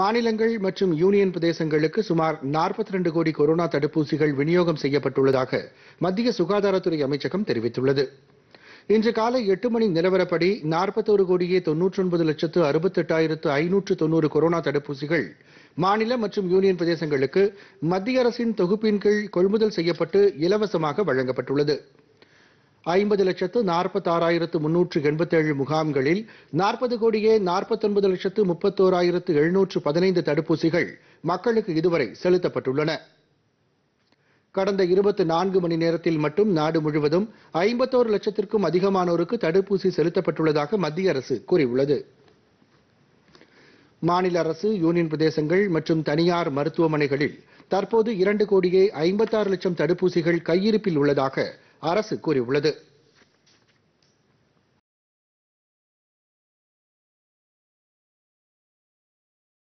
மாநிலங்கள் மற்றும் யூனியன் பிரதேசங்களுக்கு சுமார் நாற்பத்தி ரெண்டு கோடி கொரோனா தடுப்பூசிகள் விநியோகம் செய்யப்பட்டுள்ளதாக மத்திய சுகாதாரத்துறை அமைச்சகம் தெரிவித்துள்ளது இன்று காலை எட்டு மணி நிலவரப்படி நாற்பத்தோரு கோடியே தொன்னூற்றி ஒன்பது லட்சத்து அறுபத்தெட்டாயிரத்து ஐநூற்று தொன்னூறு கொரோனா தடுப்பூசிகள் மாநில மற்றும் யூனியன் பிரதேசங்களுக்கு மத்திய அரசின் தொகுப்பின் கீழ் கொள்முதல் செய்யப்பட்டு இலவசமாக வழங்கப்பட்டுள்ளது ஐம்பது லட்சத்து நாற்பத்தாறாயிரத்து முன்னூற்று எண்பத்தேழு முகாம்களில் நாற்பது கோடியே நாற்பத்தொன்பது லட்சத்து முப்பத்தோராயிரத்து எழுநூற்று பதினைந்து தடுப்பூசிகள் மக்களுக்கு இதுவரை செலுத்தப்பட்டுள்ளன கடந்த இருபத்தி நான்கு மணி நேரத்தில் மட்டும் நாடு முழுவதும் ஐம்பத்தோரு லட்சத்திற்கும் அதிகமானோருக்கு தடுப்பூசி செலுத்தப்பட்டுள்ளதாக மத்திய அரசு கூறியுள்ளது மாநில அரசு யூனியன் பிரதேசங்கள் மற்றும் தனியார் மருத்துவமனைகளில் தற்போது இரண்டு கோடியே ஐம்பத்தாறு லட்சம் தடுப்பூசிகள் கையிருப்பில் உள்ளதாக அரசு கூறியுள்ளது